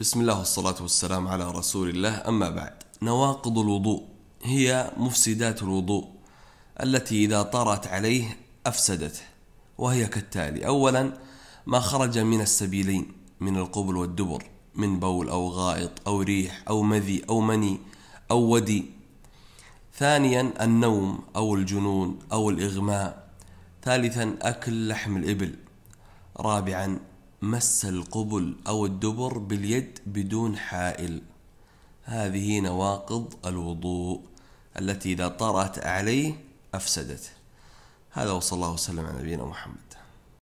بسم الله والصلاة والسلام على رسول الله أما بعد نواقض الوضوء هي مفسدات الوضوء التي إذا طرأت عليه أفسدته وهي كالتالي أولا ما خرج من السبيلين من القبل والدبر من بول أو غائط أو ريح أو مذي أو مني أو ودي ثانيا النوم أو الجنون أو الإغماء ثالثا أكل لحم الإبل رابعا مس القبل أو الدبر باليد بدون حائل هذه نواقض الوضوء التي إذا طرأت عليه أفسدته هذا وصلى الله وسلم على نبينا محمد